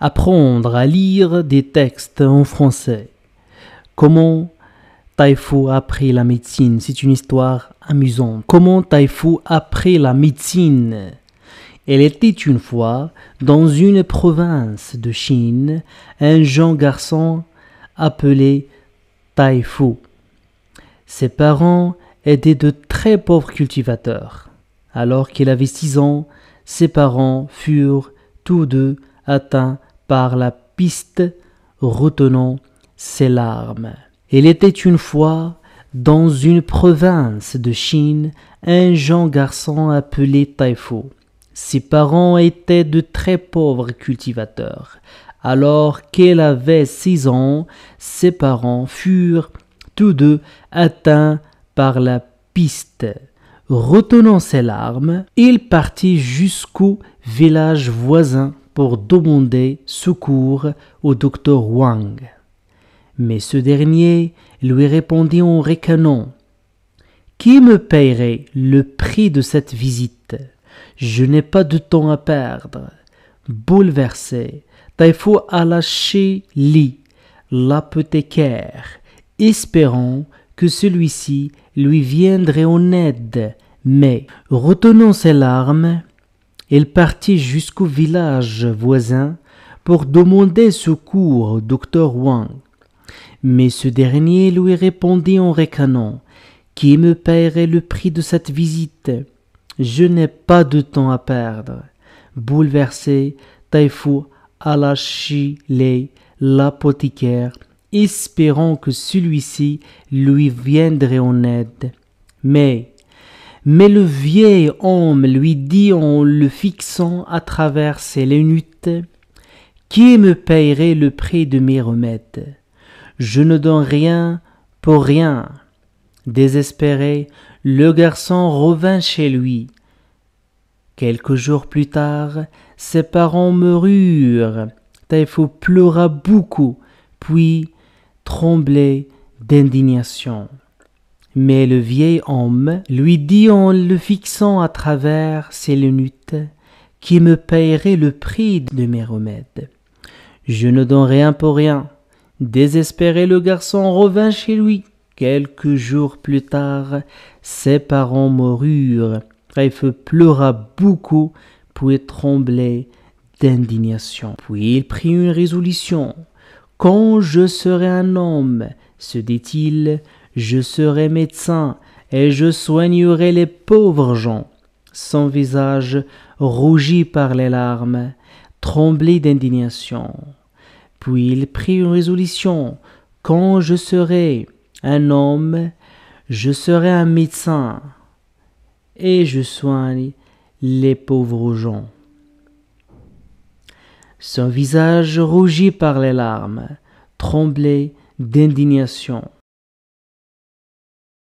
apprendre à lire des textes en français. Comment Taifu a appris la médecine C'est une histoire amusante. Comment Taifu a appris la médecine Elle était une fois dans une province de Chine un jeune garçon appelé Taifu. Ses parents étaient de très pauvres cultivateurs. Alors qu'il avait six ans, ses parents furent tous deux atteints par la piste retenant ses larmes. Il était une fois dans une province de Chine un jeune garçon appelé Taifo. Ses parents étaient de très pauvres cultivateurs. Alors qu'il avait six ans, ses parents furent tous deux atteints par la piste. Retenant ses larmes, il partit jusqu'au village voisin demander secours au docteur Wang. Mais ce dernier lui répondit en ricanant Qui me payerait le prix de cette visite Je n'ai pas de temps à perdre. Bouleversé, Taifu a chez Li, l'apothécaire, espérant que celui-ci lui viendrait en aide, mais retenant ses larmes, il partit jusqu'au village voisin pour demander secours au docteur Wang. Mais ce dernier lui répondit en ricanant Qui me paierait le prix de cette visite Je n'ai pas de temps à perdre. Bouleversé, Taifu alla chez l'apothicaire, espérant que celui-ci lui viendrait en aide. Mais mais le vieil homme lui dit en le fixant à travers ses lunettes, Qui me payerait le prix de mes remèdes Je ne donne rien pour rien. Désespéré, le garçon revint chez lui. Quelques jours plus tard, ses parents moururent. Taifu pleura beaucoup, puis tremblait d'indignation. Mais le vieil homme lui dit en le fixant à travers ses lunettes qui me paierait le prix de mes remèdes. Je ne donne rien pour rien. Désespéré, le garçon revint chez lui. Quelques jours plus tard, ses parents moururent. Raif pleura beaucoup, puis tremblait d'indignation. Puis il prit une résolution. Quand je serai un homme, se dit-il, je serai médecin et je soignerai les pauvres gens. Son visage rougit par les larmes, tremblé d'indignation. Puis il prit une résolution. Quand je serai un homme, je serai un médecin et je soigne les pauvres gens. Son visage rougit par les larmes, tremblait d'indignation.